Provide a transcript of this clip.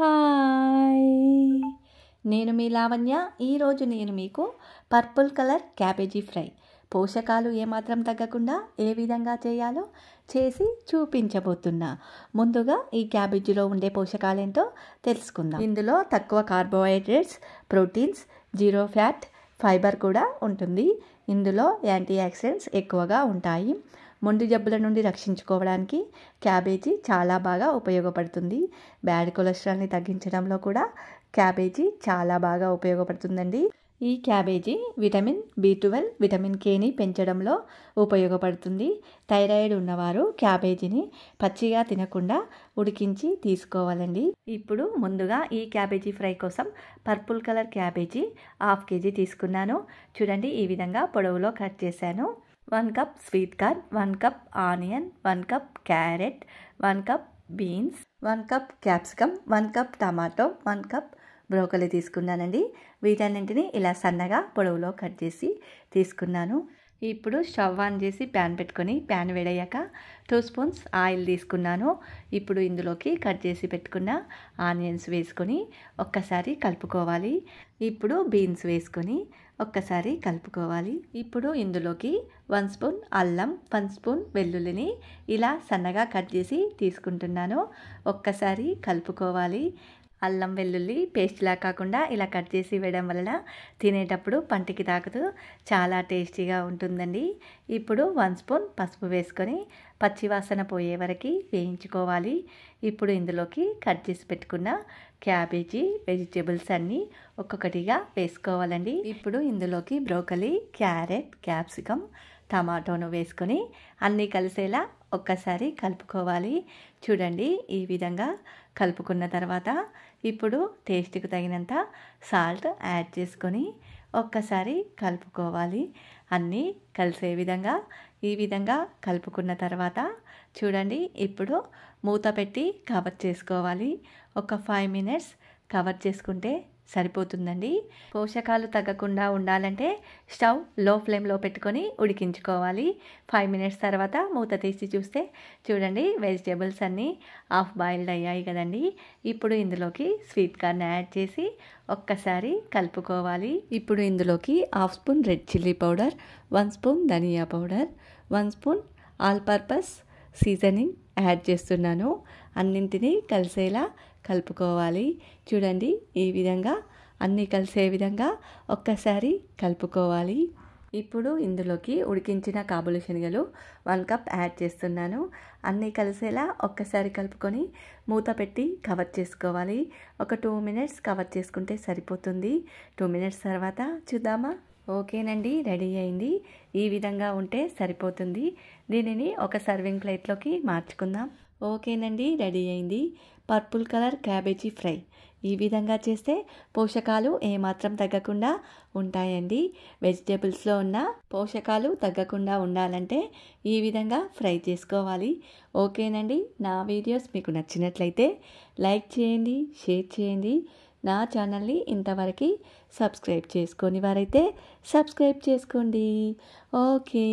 hi నేను మీ లావణ్య ఈరోజు నేను మీకు పర్పుల్ కలర్ క్యాబేజీ ఫ్రై పోషకాలు ఏమాత్రం తగ్గకుండా ఏ విధంగా చేయాలో చేసి చూపించబోతున్నా ముందుగా ఈ క్యాబేజీలో ఉండే పోషకాలేంటో తెలుసుకుందాం ఇందులో తక్కువ carbohydrates proteins zero fat fibre కూడా ఉంటుంది ఇందులో యాంటీ ఆక్సిడెంట్స్ ఎక్కువగా ఉంటాయి మొండి జబ్బుల నుండి రక్షించుకోవడానికి క్యాబేజీ చాలా బాగా ఉపయోగపడుతుంది బ్యాడ్ కొలెస్ట్రాల్ని తగ్గించడంలో కూడా క్యాబేజీ చాలా బాగా ఉపయోగపడుతుందండి ఈ cabbage vitamin B twelve vitamin కేని పెంచడంలో ఉపయోగపడుతుంది థైరాయిడ్ ఉన్నవారు క్యాబేజీని పచ్చిగా తినకుండా ఉడికించి తీసుకోవాలండి ఇప్పుడు ముందుగా ఈ క్యాబేజీ ఫ్రై కోసం purple colour cabbage half kg తీసుకున్నాను చూడండి ఈ విధంగా పొడవులో కట్ చేశాను one cup sweet corn one cup onion one cup carrot one cup beans one cup capsicum one cup tomato one cup broccoli తీసుకున్నానండి వీటన్నింటిని ఇలా సన్నగా పొడవులో కట్ చేసి తీసుకున్నాను ఇప్పుడు స్టవ్ ఆన్ చేసి ప్యాన్ పెట్టుకొని ప్యాన్ వేడయ్యాక టూ స్పూన్స్ ఆయిల్ తీసుకున్నాను ఇప్పుడు ఇందులోకి కట్ చేసి పెట్టుకున్న ఆనియన్స్ వేసుకొని ఒక్కసారి కలుపుకోవాలి ఇప్పుడు బీన్స్ వేసుకొని ఒక్కసారి కలుపుకోవాలి ఇప్పుడు ఇందులోకి వన్ స్పూన్ అల్లం వన్ స్పూన్ వెల్లుల్లిని ఇలా సన్నగా కట్ చేసి తీసుకుంటున్నాను ఒక్కసారి కలుపుకోవాలి అల్లం వెల్లుల్లి పేస్ట్లా కాకుండా ఇలా కట్ చేసి వేయడం వలన తినేటప్పుడు పంటికి తాకుతూ చాలా టేస్టీగా ఉంటుందండి ఇప్పుడు వన్ స్పూన్ పసుపు వేసుకొని పచ్చివాసన పోయే వరకు వేయించుకోవాలి ఇప్పుడు ఇందులోకి కట్ చేసి పెట్టుకున్న క్యాబేజీ వెజిటేబుల్స్ అన్నీ ఒక్కొక్కటిగా వేసుకోవాలండి ఇప్పుడు ఇందులోకి బ్రోకలీ క్యారెట్ క్యాప్సికమ్ టమాటోను వేసుకొని అన్నీ కలిసేలా ఒక్కసారి కలుపుకోవాలి చూడండి ఈ విధంగా కలుపుకున్న తర్వాత ఇప్పుడు టేస్ట్కి తగినంత సాల్ట్ యాడ్ చేసుకొని ఒక్కసారి కలుపుకోవాలి అన్నీ కలిసే విధంగా ఈ విధంగా కలుపుకున్న తర్వాత చూడండి ఇప్పుడు మూత పెట్టి కవర్ చేసుకోవాలి ఒక ఫైవ్ మినిట్స్ కవర్ చేసుకుంటే సరిపోతుందండి పోషకాలు తగ్గకుండా ఉండాలంటే స్టవ్ లో ఫ్లేమ్లో పెట్టుకొని ఉడికించుకోవాలి ఫైవ్ మినిట్స్ తర్వాత మూత తీసి చూస్తే చూడండి వెజిటేబుల్స్ అన్నీ హాఫ్ బాయిల్డ్ అయ్యాయి కదండి ఇప్పుడు ఇందులోకి స్వీట్ కార్న్ యాడ్ చేసి ఒక్కసారి కలుపుకోవాలి ఇప్పుడు ఇందులోకి half spoon red chilli powder one spoon ధనియా powder one spoon all purpose seasoning add చేస్తున్నాను అన్నింటినీ కలిసేలా కలుపుకోవాలి చూడండి ఈ విధంగా అన్నీ కలిసే విధంగా ఒక్కసారి కలుపుకోవాలి ఇప్పుడు ఇందులోకి ఉడికించిన కాబులి శనగలు వన్ కప్ యాడ్ చేస్తున్నాను అన్నీ కలిసేలా ఒక్కసారి కలుపుకొని మూత పెట్టి కవర్ చేసుకోవాలి ఒక టూ మినిట్స్ కవర్ చేసుకుంటే సరిపోతుంది టూ మినిట్స్ తర్వాత చూద్దామా ఓకేనండి రెడీ అయింది ఈ విధంగా ఉంటే సరిపోతుంది దీనిని ఒక సర్వింగ్ ప్లేట్లోకి మార్చుకుందాం ఓకేనండి రెడీ అయింది పర్పుల్ కలర్ క్యాబేజీ ఫ్రై ఈ విధంగా చేస్తే పోషకాలు ఏమాత్రం తగ్గకుండా ఉంటాయండి వెజిటేబుల్స్లో ఉన్న పోషకాలు తగ్గకుండా ఉండాలంటే ఈ విధంగా ఫ్రై చేసుకోవాలి ఓకేనండి నా వీడియోస్ మీకు నచ్చినట్లయితే లైక్ చేయండి షేర్ చేయండి నా ఛానల్ని ఇంతవరకు సబ్స్క్రైబ్ చేసుకొని వారైతే సబ్స్క్రైబ్ చేసుకోండి ఓకే